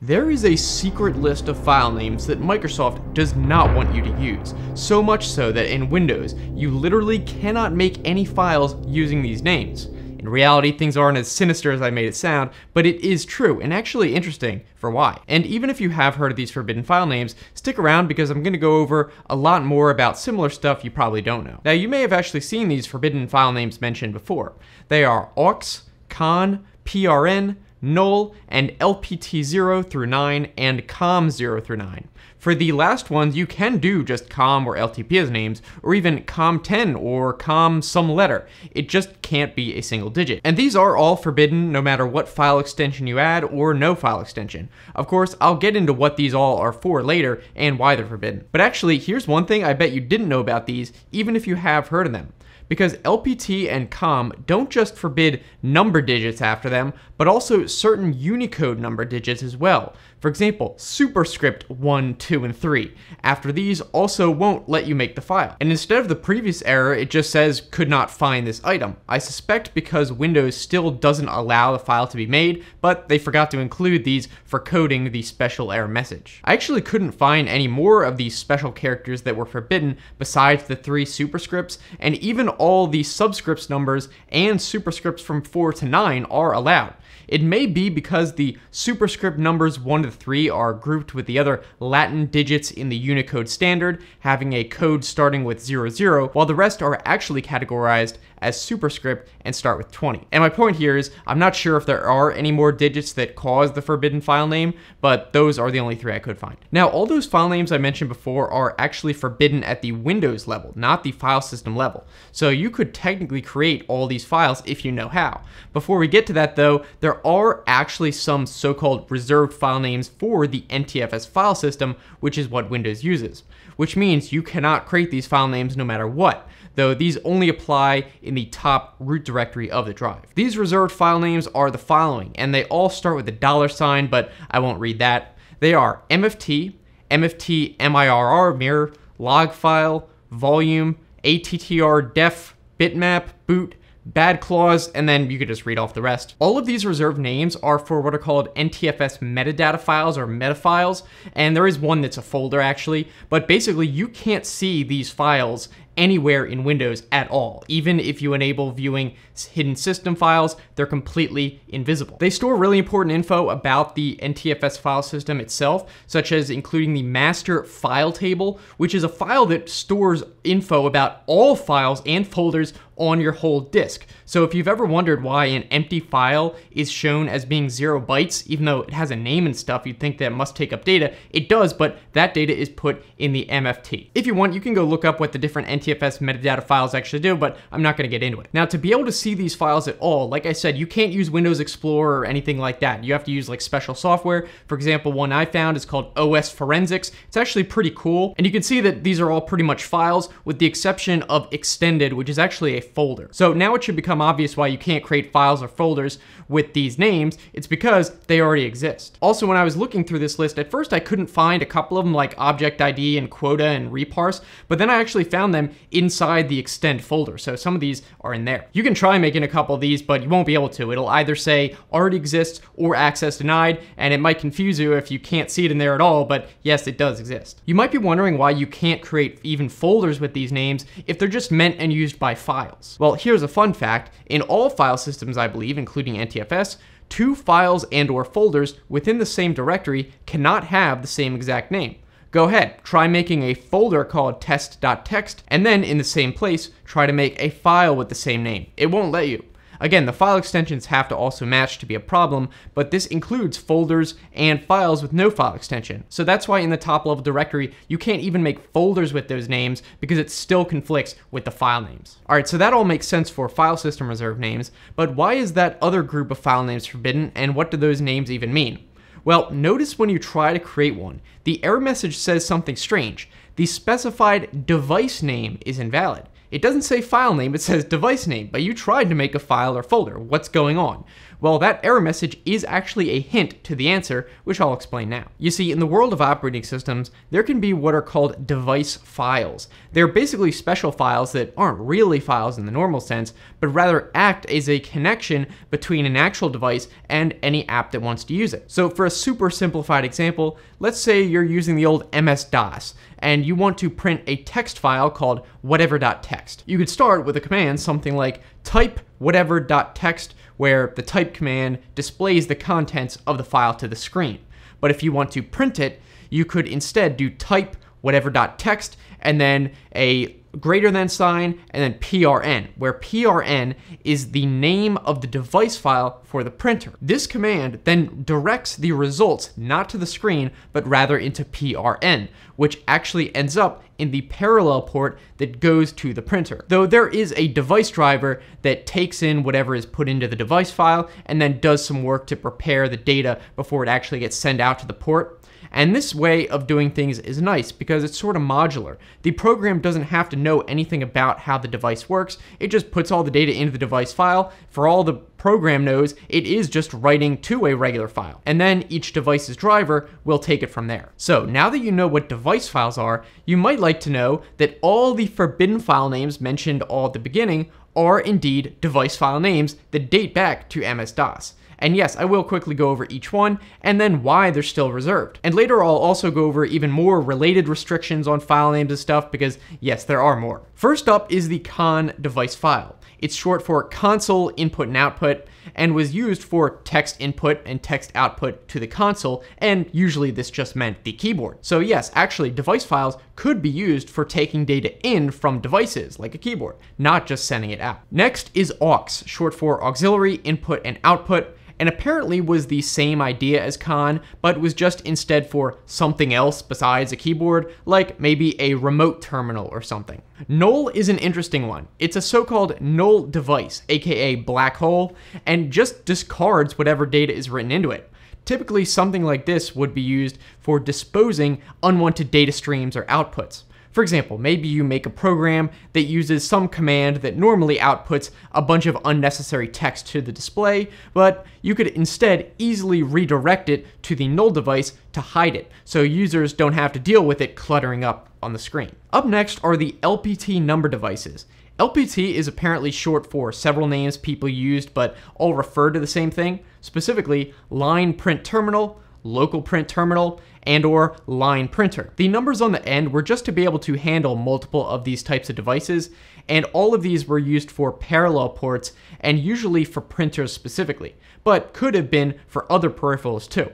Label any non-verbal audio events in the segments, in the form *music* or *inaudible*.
There is a secret list of file names that Microsoft does not want you to use, so much so that in Windows, you literally cannot make any files using these names. In reality, things aren't as sinister as I made it sound, but it is true and actually interesting for why. And even if you have heard of these forbidden file names, stick around because I'm going to go over a lot more about similar stuff you probably don't know. Now, you may have actually seen these forbidden file names mentioned before. They are aux, con, prn, null, and LPT 0 through 9, and COM 0 through 9. For the last ones, you can do just COM or LTP as names, or even COM 10 or COM some letter. It just can't be a single digit. And these are all forbidden no matter what file extension you add or no file extension. Of course, I'll get into what these all are for later and why they're forbidden. But actually, here's one thing I bet you didn't know about these, even if you have heard of them because LPT and COM don't just forbid number digits after them, but also certain Unicode number digits as well, for example, superscript 1, 2, and 3. After these also won't let you make the file. And instead of the previous error, it just says could not find this item. I suspect because Windows still doesn't allow the file to be made, but they forgot to include these for coding the special error message. I actually couldn't find any more of these special characters that were forbidden besides the three superscripts, and even all the subscripts numbers and superscripts from 4 to 9 are allowed. It may be because the superscript numbers 1 to 3 are grouped with the other Latin digits in the Unicode standard, having a code starting with 00, while the rest are actually categorized as superscript and start with 20. And my point here is I'm not sure if there are any more digits that cause the forbidden file name, but those are the only three I could find. Now, all those file names I mentioned before are actually forbidden at the Windows level, not the file system level. So you could technically create all these files if you know how. Before we get to that though, there are actually some so-called reserved file names for the NTFS file system, which is what Windows uses, which means you cannot create these file names no matter what though these only apply in the top root directory of the drive. These reserved file names are the following, and they all start with a dollar sign, but I won't read that. They are MFT, MFT MIRR mirror, log file, volume, ATTR def, bitmap, boot, bad clause, and then you could just read off the rest. All of these reserved names are for what are called NTFS metadata files or meta files, and there is one that's a folder actually, but basically you can't see these files anywhere in Windows at all. Even if you enable viewing hidden system files, they're completely invisible. They store really important info about the NTFS file system itself, such as including the master file table, which is a file that stores info about all files and folders on your whole disk. So if you've ever wondered why an empty file is shown as being zero bytes, even though it has a name and stuff, you'd think that must take up data. It does, but that data is put in the MFT. If you want, you can go look up what the different NTFS metadata files actually do, but I'm not gonna get into it. Now, to be able to see these files at all, like I said, you can't use Windows Explorer or anything like that. You have to use like special software. For example, one I found is called OS Forensics. It's actually pretty cool. And you can see that these are all pretty much files with the exception of extended, which is actually a folder. So now it should become obvious why you can't create files or folders with these names. It's because they already exist. Also, when I was looking through this list, at first I couldn't find a couple of them like object ID and quota and reparse, but then I actually found them inside the extend folder. So some of these are in there. You can try making a couple of these, but you won't be able to. It'll either say already exists or access denied, and it might confuse you if you can't see it in there at all, but yes, it does exist. You might be wondering why you can't create even folders with with these names if they're just meant and used by files? Well, here's a fun fact. In all file systems, I believe, including NTFS, two files and or folders within the same directory cannot have the same exact name. Go ahead, try making a folder called test.txt, and then in the same place, try to make a file with the same name. It won't let you. Again, the file extensions have to also match to be a problem, but this includes folders and files with no file extension. So that's why in the top level directory, you can't even make folders with those names because it still conflicts with the file names. All right, so that all makes sense for file system reserved names, but why is that other group of file names forbidden and what do those names even mean? Well, notice when you try to create one, the error message says something strange. The specified device name is invalid. It doesn't say file name, it says device name, but you tried to make a file or folder. What's going on? Well, that error message is actually a hint to the answer, which I'll explain now. You see, in the world of operating systems, there can be what are called device files. They're basically special files that aren't really files in the normal sense, but rather act as a connection between an actual device and any app that wants to use it. So for a super simplified example, let's say you're using the old MS-DOS, and you want to print a text file called whatever.txt. You could start with a command something like type whatever.txt where the type command displays the contents of the file to the screen. But if you want to print it, you could instead do type whatever.txt and then a greater than sign, and then PRN, where PRN is the name of the device file for the printer. This command then directs the results not to the screen, but rather into PRN, which actually ends up in the parallel port that goes to the printer. Though there is a device driver that takes in whatever is put into the device file and then does some work to prepare the data before it actually gets sent out to the port. And this way of doing things is nice because it's sort of modular. The program doesn't have to know anything about how the device works. It just puts all the data into the device file. For all the program knows, it is just writing to a regular file. And then each device's driver will take it from there. So now that you know what device files are, you might like to know that all the forbidden file names mentioned all at the beginning are indeed device file names that date back to MS-DOS. And yes, I will quickly go over each one, and then why they're still reserved. And later I'll also go over even more related restrictions on file names and stuff, because yes, there are more. First up is the con device file. It's short for console input and output, and was used for text input and text output to the console, and usually this just meant the keyboard. So yes, actually device files could be used for taking data in from devices, like a keyboard, not just sending it out. Next is aux, short for auxiliary input and output, and apparently was the same idea as Khan, but was just instead for something else besides a keyboard, like maybe a remote terminal or something. Null is an interesting one. It's a so-called null device, aka black hole, and just discards whatever data is written into it. Typically, something like this would be used for disposing unwanted data streams or outputs. For example, maybe you make a program that uses some command that normally outputs a bunch of unnecessary text to the display, but you could instead easily redirect it to the null device to hide it, so users don't have to deal with it cluttering up on the screen. Up next are the LPT number devices. LPT is apparently short for several names people used but all refer to the same thing, specifically line print terminal, local print terminal, and or line printer. The numbers on the end were just to be able to handle multiple of these types of devices, and all of these were used for parallel ports and usually for printers specifically, but could have been for other peripherals too.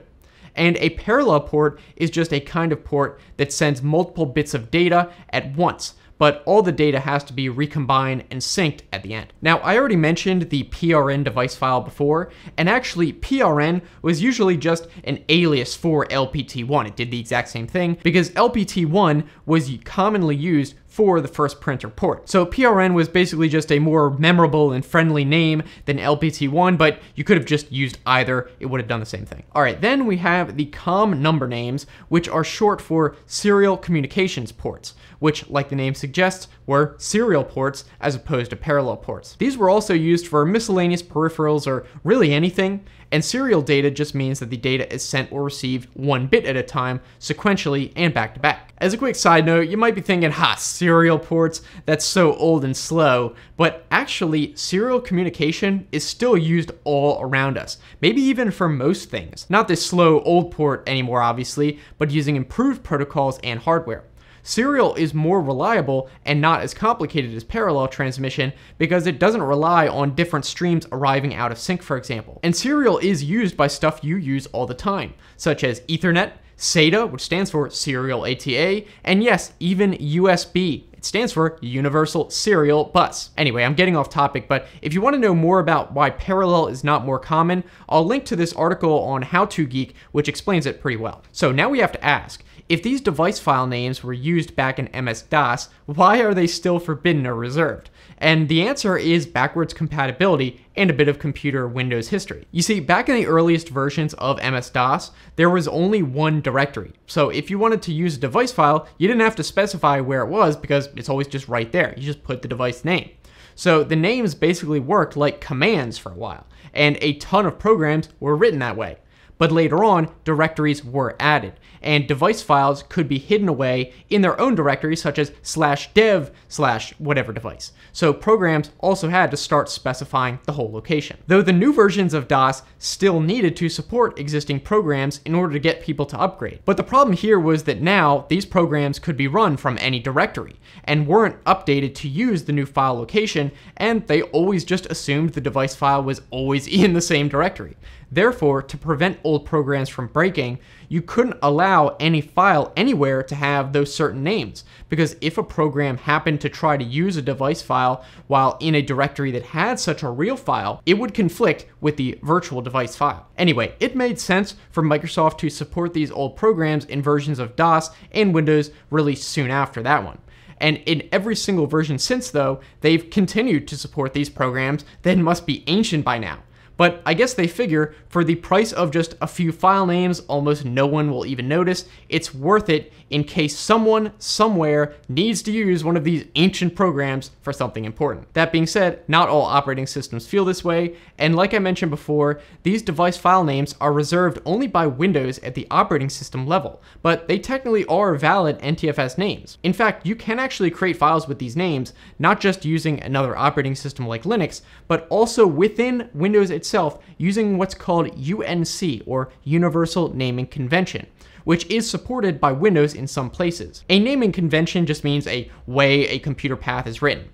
And a parallel port is just a kind of port that sends multiple bits of data at once, but all the data has to be recombined and synced at the end. Now, I already mentioned the PRN device file before, and actually PRN was usually just an alias for LPT1. It did the exact same thing because LPT1 was commonly used for the first printer port. So PRN was basically just a more memorable and friendly name than LPT1, but you could have just used either, it would have done the same thing. All right, then we have the COM number names, which are short for serial communications ports, which like the name suggests, were serial ports as opposed to parallel ports. These were also used for miscellaneous peripherals or really anything, and serial data just means that the data is sent or received one bit at a time, sequentially and back to back. As a quick side note, you might be thinking, ha, serial ports, that's so old and slow, but actually, serial communication is still used all around us, maybe even for most things. Not this slow old port anymore, obviously, but using improved protocols and hardware serial is more reliable and not as complicated as parallel transmission because it doesn't rely on different streams arriving out of sync, for example. And serial is used by stuff you use all the time, such as Ethernet, SATA, which stands for Serial ATA, and yes, even USB. It stands for Universal Serial Bus. Anyway, I'm getting off topic, but if you want to know more about why parallel is not more common, I'll link to this article on How to Geek, which explains it pretty well. So now we have to ask, if these device file names were used back in MS-DOS, why are they still forbidden or reserved? And the answer is backwards compatibility and a bit of computer Windows history. You see, back in the earliest versions of MS-DOS, there was only one directory. So if you wanted to use a device file, you didn't have to specify where it was because it's always just right there. You just put the device name. So the names basically worked like commands for a while, and a ton of programs were written that way but later on, directories were added, and device files could be hidden away in their own directories, such as slash dev slash whatever device. So programs also had to start specifying the whole location. Though the new versions of DOS still needed to support existing programs in order to get people to upgrade. But the problem here was that now these programs could be run from any directory and weren't updated to use the new file location, and they always just assumed the device file was always *laughs* in the same directory. Therefore, to prevent old programs from breaking, you couldn't allow any file anywhere to have those certain names, because if a program happened to try to use a device file while in a directory that had such a real file, it would conflict with the virtual device file. Anyway, it made sense for Microsoft to support these old programs in versions of DOS and Windows released soon after that one. And in every single version since, though, they've continued to support these programs that must be ancient by now. But I guess they figure for the price of just a few file names, almost no one will even notice, it's worth it in case someone somewhere needs to use one of these ancient programs for something important. That being said, not all operating systems feel this way, and like I mentioned before, these device file names are reserved only by Windows at the operating system level, but they technically are valid NTFS names. In fact, you can actually create files with these names, not just using another operating system like Linux, but also within Windows itself itself using what's called UNC, or Universal Naming Convention which is supported by Windows in some places. A naming convention just means a way a computer path is written.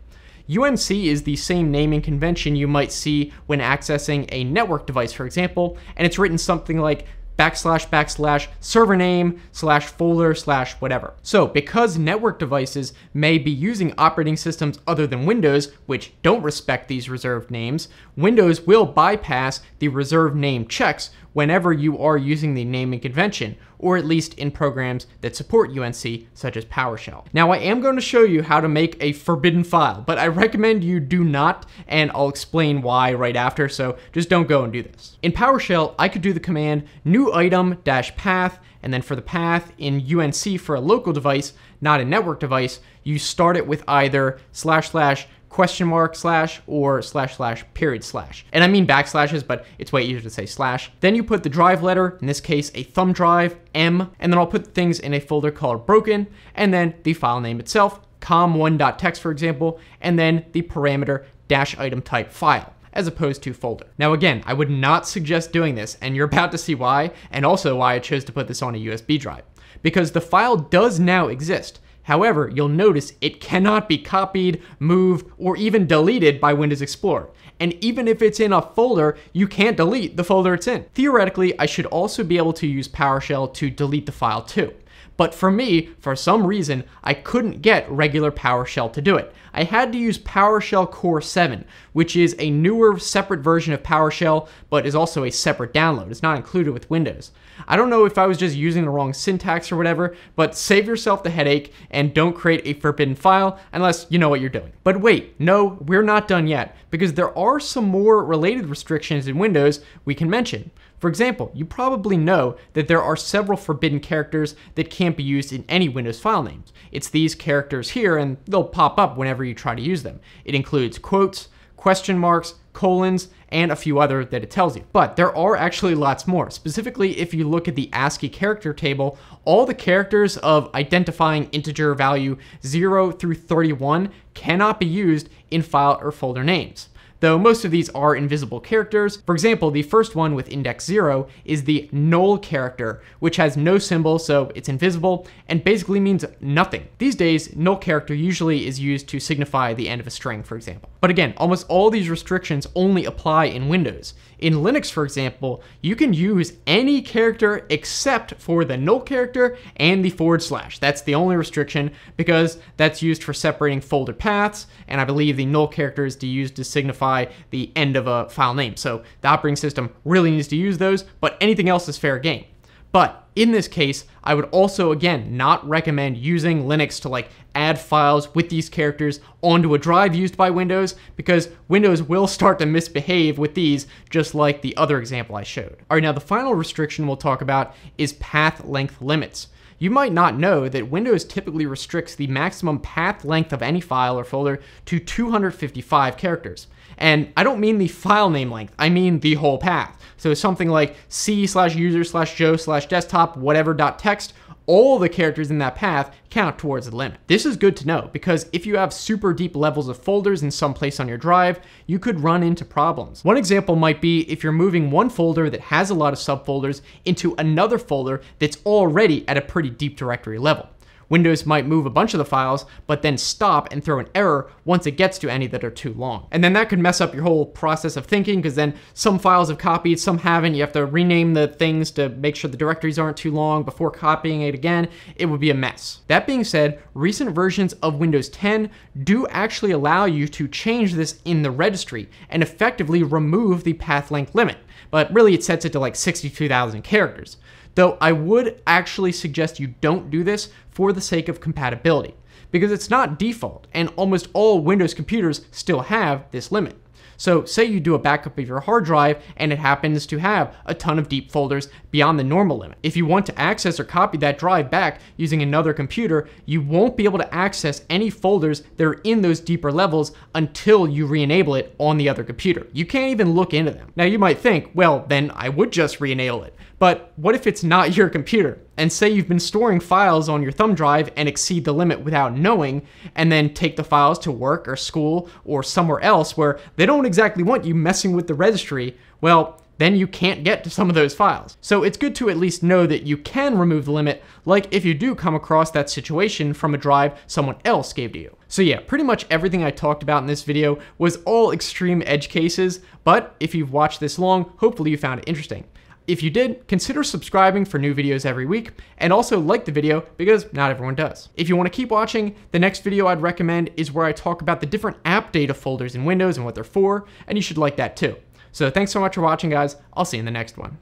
UNC is the same naming convention you might see when accessing a network device, for example, and it's written something like backslash backslash server name slash folder slash whatever. So because network devices may be using operating systems other than Windows, which don't respect these reserved names, Windows will bypass the reserved name checks, whenever you are using the naming convention, or at least in programs that support UNC, such as PowerShell. Now, I am going to show you how to make a forbidden file, but I recommend you do not, and I'll explain why right after, so just don't go and do this. In PowerShell, I could do the command new item dash path, and then for the path in UNC for a local device, not a network device, you start it with either slash slash question mark slash or slash slash period slash. And I mean backslashes, but it's way easier to say slash. Then you put the drive letter, in this case a thumb drive, M, and then I'll put things in a folder called broken, and then the file name itself, com1.txt for example, and then the parameter dash item type file as opposed to folder. Now again, I would not suggest doing this and you're about to see why and also why I chose to put this on a USB drive because the file does now exist. However, you'll notice it cannot be copied, moved, or even deleted by Windows Explorer. And even if it's in a folder, you can't delete the folder it's in. Theoretically, I should also be able to use PowerShell to delete the file too. But for me, for some reason, I couldn't get regular PowerShell to do it. I had to use PowerShell Core 7, which is a newer separate version of PowerShell, but is also a separate download. It's not included with Windows. I don't know if I was just using the wrong syntax or whatever, but save yourself the headache and don't create a forbidden file unless you know what you're doing. But wait, no, we're not done yet, because there are some more related restrictions in Windows we can mention. For example, you probably know that there are several forbidden characters that can't be used in any Windows file names. It's these characters here and they'll pop up whenever you try to use them. It includes quotes, question marks, colons, and a few other that it tells you. But there are actually lots more. Specifically, if you look at the ASCII character table, all the characters of identifying integer value 0 through 31 cannot be used in file or folder names though most of these are invisible characters. For example, the first one with index zero is the null character, which has no symbol, so it's invisible, and basically means nothing. These days, null character usually is used to signify the end of a string, for example. But again, almost all these restrictions only apply in Windows. In Linux, for example, you can use any character except for the null character and the forward slash. That's the only restriction because that's used for separating folder paths, and I believe the null character is to use to signify the end of a file name. So the operating system really needs to use those, but anything else is fair game. But in this case, I would also, again, not recommend using Linux to like add files with these characters onto a drive used by Windows, because Windows will start to misbehave with these, just like the other example I showed. All right, now the final restriction we'll talk about is path length limits. You might not know that Windows typically restricts the maximum path length of any file or folder to 255 characters. And I don't mean the file name length, I mean the whole path. So something like c slash user slash joe slash desktop whatever dot text all the characters in that path count towards the limit. This is good to know because if you have super deep levels of folders in some place on your drive, you could run into problems. One example might be if you're moving one folder that has a lot of subfolders into another folder that's already at a pretty deep directory level. Windows might move a bunch of the files, but then stop and throw an error once it gets to any that are too long. And then that could mess up your whole process of thinking because then some files have copied, some haven't. You have to rename the things to make sure the directories aren't too long before copying it again. It would be a mess. That being said, recent versions of Windows 10 do actually allow you to change this in the registry and effectively remove the path length limit, but really it sets it to like 62,000 characters though I would actually suggest you don't do this for the sake of compatibility, because it's not default, and almost all Windows computers still have this limit. So say you do a backup of your hard drive and it happens to have a ton of deep folders beyond the normal limit. If you want to access or copy that drive back using another computer, you won't be able to access any folders that are in those deeper levels until you re-enable it on the other computer. You can't even look into them. Now you might think, well, then I would just re-enable it. But what if it's not your computer? And say you've been storing files on your thumb drive and exceed the limit without knowing, and then take the files to work or school or somewhere else where they don't exactly want you messing with the registry, well, then you can't get to some of those files. So it's good to at least know that you can remove the limit, like if you do come across that situation from a drive someone else gave to you. So yeah, pretty much everything I talked about in this video was all extreme edge cases, but if you've watched this long, hopefully you found it interesting. If you did, consider subscribing for new videos every week, and also like the video because not everyone does. If you wanna keep watching, the next video I'd recommend is where I talk about the different app data folders in Windows and what they're for, and you should like that too. So thanks so much for watching guys, I'll see you in the next one.